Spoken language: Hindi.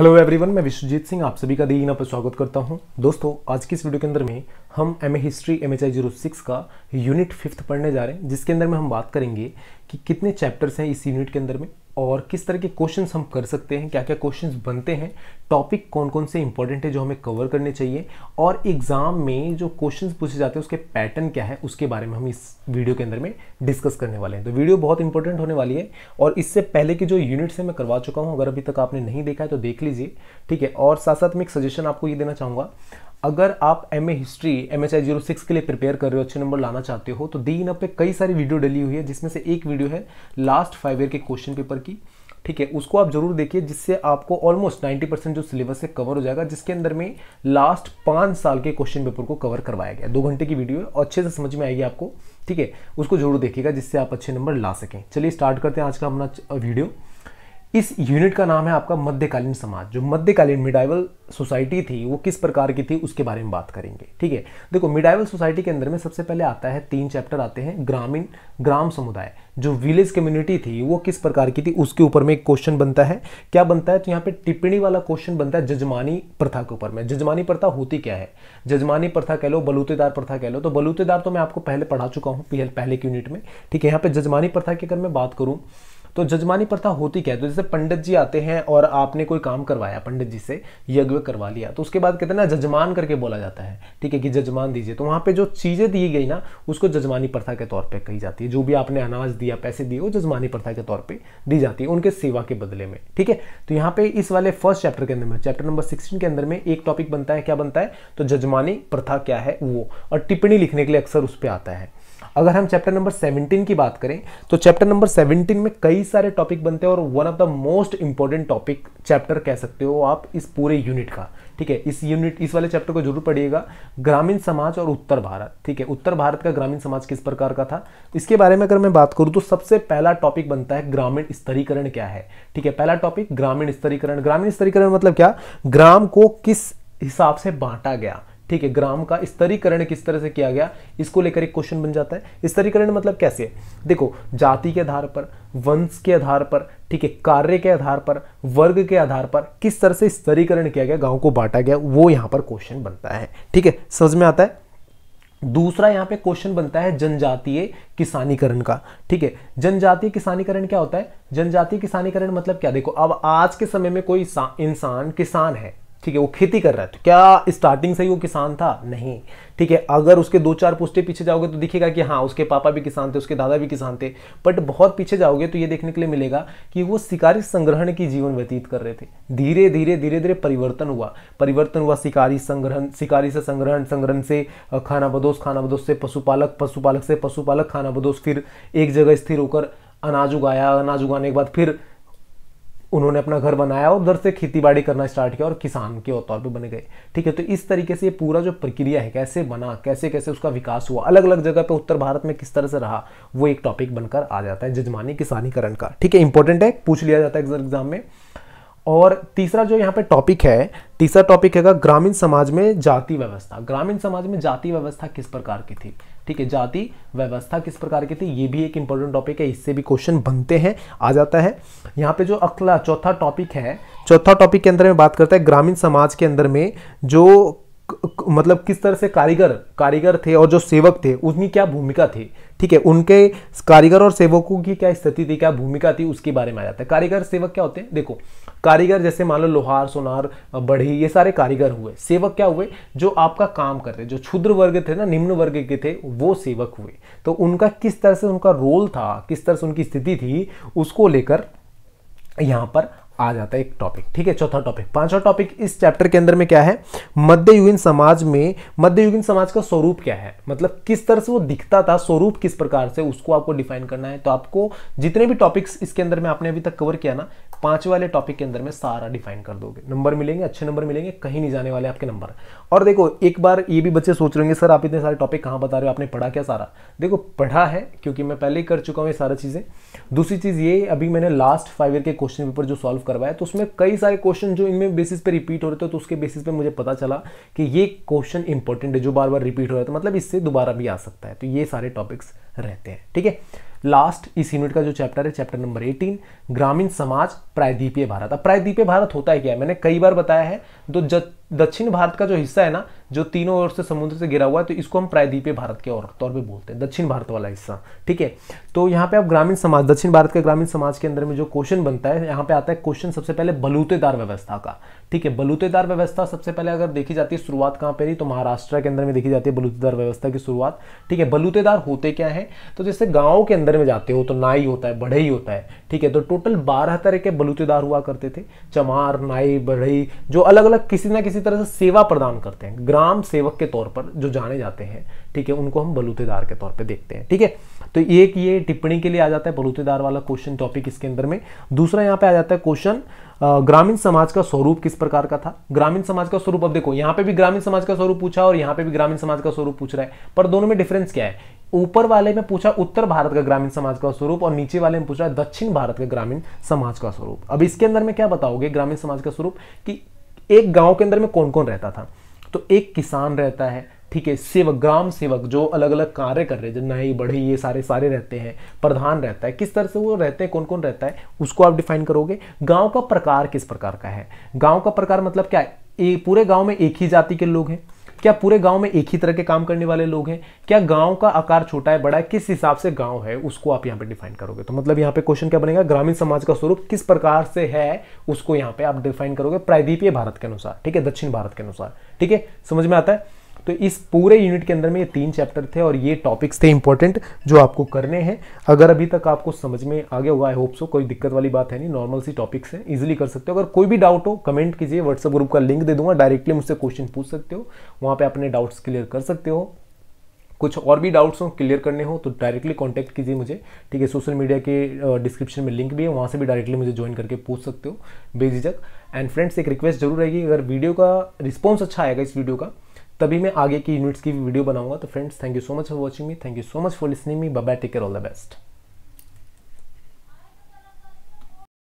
हेलो एवरीवन मैं विश्वजीत सिंह आप सभी का दी पर स्वागत करता हूं दोस्तों आज की इस वीडियो के अंदर में हम M A history M H I zero six का यूनिट फिफ्थ पढ़ने जा रहे हैं जिसके अंदर में हम बात करेंगे कि कितने चैप्टर्स हैं इस यूनिट के अंदर में और किस तरह के क्वेश्चन हम कर सकते हैं क्या क्या क्वेश्चन बनते हैं टॉपिक कौन कौन से इंपॉर्टेंट है जो हमें कवर करने चाहिए और एग्ज़ाम में जो क्वेश्चन पूछे जाते हैं उसके पैटर्न क्या है उसके बारे में हम इस वीडियो के अंदर में डिस्कस करने वाले हैं तो वीडियो बहुत इंपॉर्टेंट होने वाली है और इससे पहले की जो यूनिट्स है मैं करवा चुका हूँ अगर अभी तक आपने नहीं देखा है तो देख लीजिए ठीक है और साथ साथ मैं एक सजेशन आपको ये देना चाहूँगा अगर आप M A history M H I zero six के लिए प्रिपेयर कर रहे हो अच्छे नंबर लाना चाहते हो तो दी इन पे कई सारी वीडियो डली हुई है जिसमें से एक वीडियो है लास्ट फाइव ईयर के क्वेश्चन पेपर की ठीक है उसको आप जरूर देखिए जिससे आपको ऑलमोस्ट 90 परसेंट जो सिलेबस है कवर हो जाएगा जिसके अंदर में लास्ट पाँच साल के क्वेश्चन पेपर को कवर करवाया गया दो घंटे की वीडियो है और अच्छे से समझ में आएगी आपको ठीक है उसको जरूर देखिएगा जिससे आप अच्छे नंबर ला सकें चलिए स्टार्ट करते हैं आज का अपना वीडियो इस यूनिट का नाम है आपका मध्यकालीन समाज जो मध्यकालीन मिडाइवल सोसाइटी थी वो किस प्रकार की थी उसके बारे में बात करेंगे ठीक है देखो मिडाइवल सोसाइटी के अंदर में सबसे पहले आता है तीन चैप्टर आते हैं ग्रामीण ग्राम समुदाय जो विलेज कम्युनिटी थी वो किस प्रकार की थी उसके ऊपर में एक क्वेश्चन बनता है क्या बनता है तो यहाँ पे टिप्पणी वाला क्वेश्चन बनता है जजमानी प्रथा के ऊपर में जजमानी प्रथा होती क्या है जजमानी प्रथा कह लो बलूतेदार प्रथा कह लो तो बलूतेदार तो मैं आपको पहले पढ़ा चुका हूँ पहले की यूनिट में ठीक है यहाँ पे जजमानी प्रथा की अगर मैं बात करूँ तो जजमानी प्रथा होती क्या है तो जैसे पंडित जी आते हैं और आपने कोई काम करवाया पंडित जी से यज्ञ करवा लिया तो उसके बाद कहते हैं ना जजमान करके बोला जाता है ठीक है कि जजमान दीजिए तो वहां पे जो चीज़ें दी गई ना उसको जजमानी प्रथा के तौर पर कही जाती है जो भी आपने अनाज दिया पैसे दिए वो जजमानी प्रथा के तौर पर दी जाती है उनके सेवा के बदले में ठीक है तो यहाँ पे इस वाले फर्स्ट चैप्टर के अंदर में चैप्टर नंबर सिक्सटीन के अंदर में एक टॉपिक बनता है क्या बनता है तो जजमानी प्रथा क्या है वो और टिप्पणी लिखने के लिए अक्सर उस पर आता है अगर हम चैप्टर नंबर 17 की बात करें तो चैप्टर नंबर 17 में कई सारे टॉपिक बनते हैं और one of the most important topic chapter कह सकते हो आप इस पूरे यूनिट का ठीक है इस यूनिट इस वाले चैप्टर को जरूर पढ़िएगा ग्रामीण समाज और उत्तर भारत ठीक है उत्तर भारत का ग्रामीण समाज किस प्रकार का था इसके बारे में अगर मैं बात करूँ तो सबसे पहला टॉपिक बनता है ग्रामीण स्तरीकरण क्या है ठीक है पहला टॉपिक ग्रामीण स्तरीकरण ग्रामीण स्तरीकरण मतलब क्या ग्राम को किस हिसाब से बांटा गया ठीक है ग्राम का स्तरीकरण किस तरह से किया गया इसको लेकर एक क्वेश्चन बन जाता है स्तरीकरण मतलब कैसे है देखो जाति के आधार पर वंश के आधार पर ठीक है कार्य के आधार पर वर्ग के आधार पर किस तरह से स्तरीकरण किया गया गांव को बांटा गया वो यहां पर क्वेश्चन बनता है ठीक है समझ में आता है दूसरा यहां पे क्वेश्चन बनता है जनजातीय किसानीकरण का ठीक है जनजातीय किसानीकरण क्या होता है जनजातीय किसानीकरण मतलब क्या देखो अब आज के समय में कोई इंसान किसान है ठीक है वो खेती कर रहा है तो क्या स्टार्टिंग से ही वो किसान था नहीं ठीक है अगर उसके दो चार पुस्टे पीछे जाओगे तो दिखेगा कि हाँ उसके पापा भी किसान थे उसके दादा भी किसान थे बट बहुत पीछे जाओगे तो ये देखने के लिए मिलेगा कि वो शिकारी संग्रहण की जीवन व्यतीत कर रहे थे धीरे धीरे धीरे धीरे परिवर्तन हुआ परिवर्तन हुआ शिकारी संग्रहण शिकारी से संग्रहण संग्रहण से खाना बदोश खाना बदोश से पशुपालक पशुपालक से पशुपालक खाना बदोश फिर एक जगह स्थिर होकर अनाज उगाया अनाज उगाने के बाद फिर उन्होंने अपना घर बनाया और उधर से खेतीबाड़ी करना स्टार्ट किया और किसान के तौर पे बने गए ठीक है तो इस तरीके से ये पूरा जो प्रक्रिया है कैसे बना कैसे कैसे उसका विकास हुआ अलग अलग जगह पे उत्तर भारत में किस तरह से रहा वो एक टॉपिक बनकर आ जाता है जजमानी किसानीकरण का ठीक है इंपॉर्टेंट है पूछ लिया जाता है एग्जाम में और तीसरा जो यहाँ पे टॉपिक है तीसरा टॉपिक है ग्रामीण समाज में जाति व्यवस्था ग्रामीण समाज में जाति व्यवस्था किस प्रकार की थी ठीक है जाति व्यवस्था किस प्रकार की थी ये भी एक इंपॉर्टेंट टॉपिक है इससे भी क्वेश्चन बनते हैं आ जाता है यहाँ पे जो अगला चौथा टॉपिक है चौथा टॉपिक के अंदर में बात करता है ग्रामीण समाज के अंदर में जो मतलब किस तरह से कारीगर कारीगर थे और जो सेवक थे उनकी क्या भूमिका थी ठीक है उनके कारीगर और सेवकों की क्या स्थिति थी क्या भूमिका थी उसके बारे में आ जाता है कारीगर सेवक क्या होते हैं देखो कारीगर जैसे मान लो लोहार सोनार बढ़ी ये सारे कारीगर हुए सेवक क्या हुए जो आपका काम कर रहे जो क्षुद्र वर्ग थे ना निम्न वर्ग के थे वो सेवक हुए तो उनका किस तरह से उनका रोल था किस तरह से उनकी स्थिति थी उसको लेकर यहाँ पर आ जाता है एक टॉपिक ठीक है चौथा टॉपिक पांचवा टॉपिक इस चैप्टर के अंदर में क्या है मध्ययुगीन समाज में मध्ययुगीन समाज का स्वरूप क्या है मतलब किस तरह से वो दिखता था स्वरूप किस प्रकार से उसको आपको डिफाइन करना है तो आपको जितने भी टॉपिक्स इसके अंदर में आपने अभी तक कवर किया ना पांच वाले टॉपिक के अंदर में सारा डिफाइन कर दोगे नंबर मिलेंगे अच्छे नंबर मिलेंगे कहीं नहीं जाने वाले आपके नंबर और देखो एक बार ये भी बच्चे सोच रहे होंगे सर आप इतने सारे टॉपिक कहाँ बता रहे हो आपने पढ़ा क्या सारा देखो पढ़ा है क्योंकि मैं पहले ही कर चुका हूँ ये सारा चीज़ें दूसरी चीज़ ये अभी मैंने लास्ट फाइव ईयर के क्वेश्चन पेपर जो सॉल्व करवाया तो उसमें कई सारे क्वेश्चन जो इनमें बेसिस पर रिपीट हो रहे थे तो उसके बेसिस पे मुझे पता चला कि ये क्वेश्चन इंपॉर्टेंट है जो बार बार रिपीट हो रहा था मतलब इससे दोबारा भी आ सकता है तो ये सारे टॉपिक्स रहते हैं ठीक है लास्ट इस यूनिट का जो चैप्टर है चैप्टर नंबर 18 ग्रामीण समाज प्रायद्वीपीय भारत अब प्रायद्वीपीय भारत होता है क्या है मैंने कई बार बताया है तो दक्षिण भारत का जो हिस्सा है ना जो तीनों ओर से समुद्र से गिरा हुआ है तो इसको हम प्रायद्वीपीय भारत के और तौर पे बोलते हैं दक्षिण भारत वाला हिस्सा ठीक है तो यहाँ पे आप ग्रामीण समाज दक्षिण भारत के ग्रामीण समाज के अंदर में जो क्वेश्चन बनता है यहाँ पे आता है क्वेश्चन सबसे पहले बलूतेदार व्यवस्था का ठीक है बलूतेदार व्यवस्था सबसे पहले अगर देखी जाती है शुरुआत कहाँ पर रही तो महाराष्ट्र के अंदर में देखी जाती है बलूतेदार व्यवस्था की शुरुआत ठीक है बलूतेदार होते क्या है तो जैसे गाँव के अंदर में जाते हो तो नाई होता है बढ़ई होता है ठीक है तो टोटल बारह तरह के बलूतेदार हुआ करते थे चमार नाई बढ़ई जो अलग अलग किसी ना किसी इसी तरह से सेवा प्रदान करते हैं ग्राम सेवक के तौर पर जो जाने जाते हैं ठीक है उनको हम बलूतेदार के तौर पर देखते हैं ठीक है तो एक ये टिप्पणी के लिए आ जाता है बलूतेदार वाला क्वेश्चन टॉपिक इसके अंदर में दूसरा यहाँ पे आ जाता है क्वेश्चन ग्रामीण समाज का स्वरूप किस प्रकार का था ग्रामीण समाज का स्वरूप अब देखो यहाँ पे भी ग्रामीण समाज का स्वरूप पूछा और यहाँ पे भी ग्रामीण समाज का स्वरूप पूछ रहा है पर दोनों में डिफरेंस क्या है ऊपर वाले में पूछा उत्तर भारत का ग्रामीण समाज का स्वरूप और नीचे वाले में पूछा दक्षिण भारत का ग्रामीण समाज का स्वरूप अब इसके अंदर में क्या बताओगे ग्रामीण समाज का स्वरूप कि एक गांव के अंदर में कौन कौन रहता था तो एक किसान रहता है ठीक है सेवक ग्राम सेवक जो अलग अलग कार्य कर रहे हैं नई बढ़ी ये सारे सारे रहते हैं प्रधान रहता है किस तरह से वो रहते हैं कौन कौन रहता है उसको आप डिफाइन करोगे गांव का प्रकार किस प्रकार का है गांव का प्रकार मतलब क्या है ए, पूरे गांव में एक ही जाति के लोग हैं क्या पूरे गांव में एक ही तरह के काम करने वाले लोग हैं क्या गांव का आकार छोटा है बड़ा है किस हिसाब से गांव है उसको आप यहां पे डिफाइन करोगे तो मतलब यहां पे क्वेश्चन क्या बनेगा ग्रामीण समाज का स्वरूप किस प्रकार से है उसको यहां पे आप डिफाइन करोगे प्रायद्वीपीय भारत के अनुसार ठीक है दक्षिण भारत के अनुसार ठीक है समझ में आता है तो इस पूरे यूनिट के अंदर में ये तीन चैप्टर थे और ये टॉपिक्स थे इंपॉर्टेंट जो आपको करने हैं अगर अभी तक आपको समझ में आ गया होगा आई होप सो कोई दिक्कत वाली बात है नहीं नॉर्मल सी टॉपिक्स हैं इजिली कर सकते हो अगर कोई भी डाउट हो कमेंट कीजिए व्हाट्सएप ग्रुप का लिंक दे दूंगा डायरेक्टली मुझसे क्वेश्चन पूछ सकते हो वहाँ पर अपने डाउट्स क्लियर कर सकते हो कुछ और भी डाउट्स हो क्लियर करने हो तो डायरेक्टली कॉन्टैक्ट कीजिए मुझे ठीक है सोशल मीडिया के डिस्क्रिप्शन में लिंक भी है वहाँ से भी डायरेक्टली मुझे ज्वाइन करके पूछ सकते हो बेझिझक एंड फ्रेंड्स एक रिक्वेस्ट जरूर रहेगी अगर वीडियो का रिस्पॉन्स अच्छा आएगा इस वीडियो का तभी मैं आगे की यूनिट्स की वीडियो बनाऊंगा तो friends thank you so much for watching me thank you so much for listening me bye take care all the best